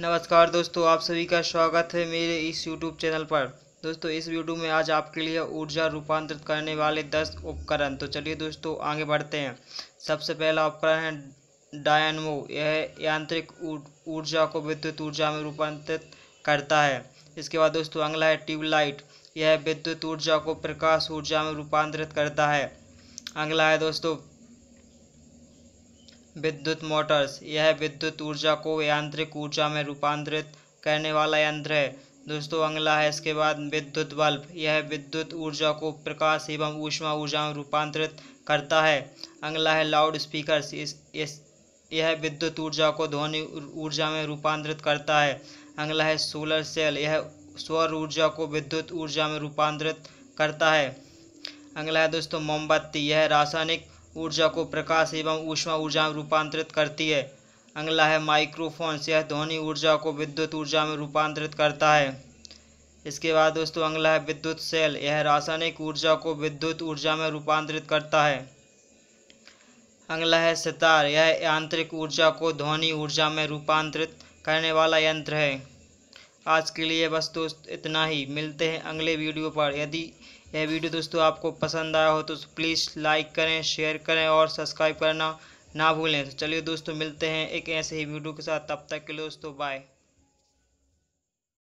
नमस्कार दोस्तों आप सभी का स्वागत है मेरे इस यूट्यूब चैनल पर दोस्तों इस वीडियो में आज आपके लिए ऊर्जा रूपांतरित करने वाले 10 उपकरण तो चलिए दोस्तों आगे बढ़ते हैं सबसे पहला उपकरण है डायनमो यह यांत्रिक ऊर्जा को विद्युत ऊर्जा में रूपांतरित करता है इसके बाद दोस्तों अगला है ट्यूबलाइट यह विद्युत ऊर्जा को प्रकाश ऊर्जा में रूपांतरित करता है अगला है दोस्तों विद्युत मोटर्स यह विद्युत ऊर्जा को यांत्रिक ऊर्जा में रूपांतरित करने वाला यंत्र है दोस्तों अगला है इसके बाद विद्युत बल्ब यह विद्युत ऊर्जा को प्रकाश एवं ऊष्मा ऊर्जा में रूपांतरित करता है अगला है लाउड स्पीकर इस, इस यह विद्युत ऊर्जा को ध्वनि ऊर्जा में रूपांतरित करता है अगला है सोलर सेल यह सौर ऊर्जा को विद्युत ऊर्जा में रूपांतरित करता है अगला है दोस्तों मोमबत्ती यह रासायनिक ऊर्जा को प्रकाश एवं ऊष्मा ऊर्जा में रूपांतरित करती है अगला है माइक्रोफोन यह ध्वनि ऊर्जा को विद्युत ऊर्जा में रूपांतरित करता है इसके बाद दोस्तों अगला है विद्युत सेल यह रासायनिक ऊर्जा को विद्युत ऊर्जा में रूपांतरित करता है अगला है सितार यह यांत्रिक ऊर्जा को ध्वनि ऊर्जा में रूपांतरित करने वाला यंत्र है आज के लिए बस दोस्त इतना ही मिलते हैं अगले वीडियो पर यदि यह वीडियो दोस्तों आपको पसंद आया हो तो प्लीज़ लाइक करें शेयर करें और सब्सक्राइब करना ना भूलें तो चलिए दोस्तों मिलते हैं एक ऐसे ही वीडियो के साथ तब तक के लिए दोस्तों बाय